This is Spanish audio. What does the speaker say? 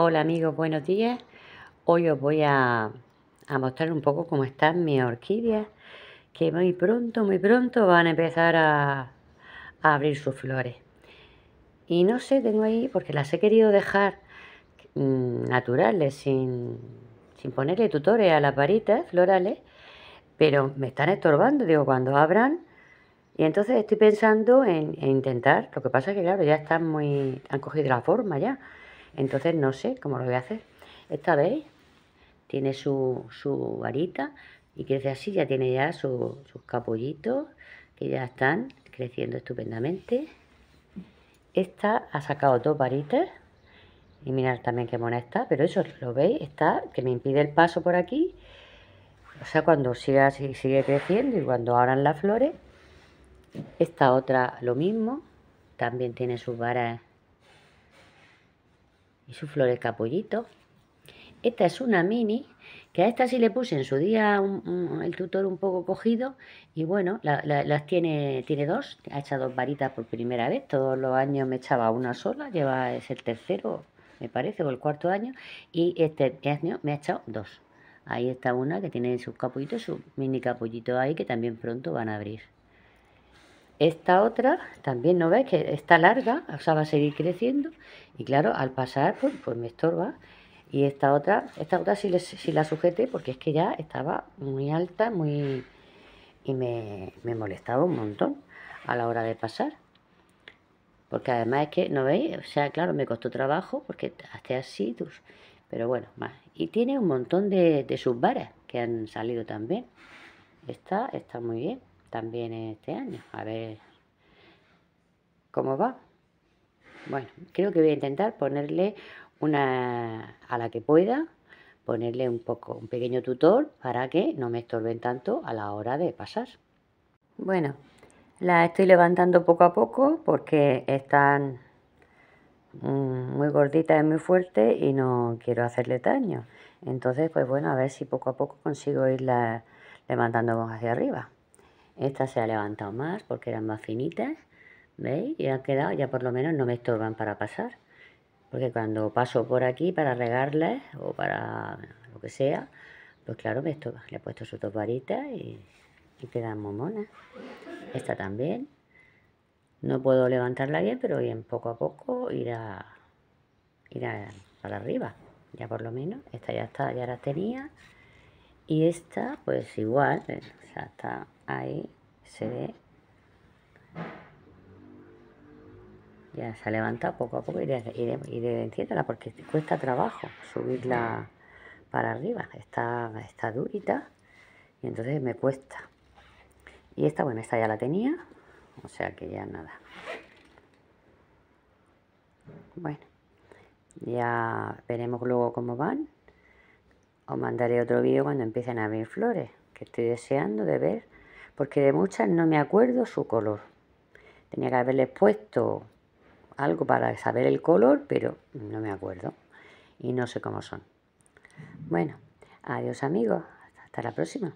Hola amigos, buenos días. Hoy os voy a, mostrar un poco cómo están mis orquídeas, que muy pronto, muy pronto van a empezar a, abrir sus flores. Y no sé, tengo ahí, porque las he querido dejar mm, naturales, sin, ponerle tutores a las varitas florales, pero me están estorbando, digo, cuando abran. Y entonces estoy pensando en, en intentar, lo que pasa es que claro, ya están muy, han cogido la forma ya, entonces no sé cómo lo voy a hacer. Esta vez tiene su, varita y crece así, ya tiene ya sus capullitos que ya están creciendo estupendamente. Esta ha sacado dos varitas y mirad también qué mona está, pero eso lo veis, está que me impide el paso por aquí. O sea, cuando siga, sigue creciendo y cuando abran las flores. Esta otra lo mismo, también tiene sus varas y su flores capullito. Esta es una mini, que a esta sí le puse en su día el tutor un poco cogido y bueno, la, las tiene, tiene dos, ha echado dos varitas por primera vez, todos los años me echaba una sola, lleva es el tercero, me parece, o el cuarto año, y este año me ha echado dos. Ahí está una que tiene sus capullitos, sus mini capullitos ahí que también pronto van a abrir. Esta otra también no veis que está larga, o sea, va a seguir creciendo y claro, al pasar pues, pues me estorba. Y esta otra, esta otra sí, la sujeté porque es que ya estaba muy alta, muy y me, molestaba un montón a la hora de pasar. Porque además es que, ¿no veis? O sea, claro, me costó trabajo porque hace así, pero bueno, más. Y tiene un montón de, de sus varas que han salido también. Esta está muy bien también este año, a ver cómo va. Bueno, creo que voy a intentar ponerle una, a la que pueda, ponerle un poco, un pequeño tutor para que no me estorben tanto a la hora de pasar. Bueno, la estoy levantando poco a poco porque están mm, muy gorditas y muy fuerte y no quiero hacerle daño. Entonces, pues bueno, a ver si poco a poco consigo irla levantando hacia arriba. Esta se ha levantado más porque eran más finitas. ¿Veis? Y ha quedado, ya por lo menos no me estorban para pasar. Porque cuando paso por aquí para regarles o para lo que sea, pues claro, me estorban. le he puesto sus dos varitas y, y quedan momonas. Esta también. No puedo levantarla bien, pero bien poco a poco irá, irá para arriba. Ya por lo menos, esta ya está, ya la tenía. Y esta, pues igual, eh, o está ahí, se ve. Ya se ha levantado poco a poco, y de porque cuesta trabajo subirla para arriba. Está, está durita y entonces me cuesta. Y esta, bueno, esta ya la tenía, o sea que ya nada. Bueno, ya veremos luego cómo van. Os mandaré otro vídeo cuando empiecen a ver flores, que estoy deseando de ver, porque de muchas no me acuerdo su color. Tenía que haberles puesto algo para saber el color, pero no me acuerdo y no sé cómo son. Bueno, adiós amigos, hasta la próxima.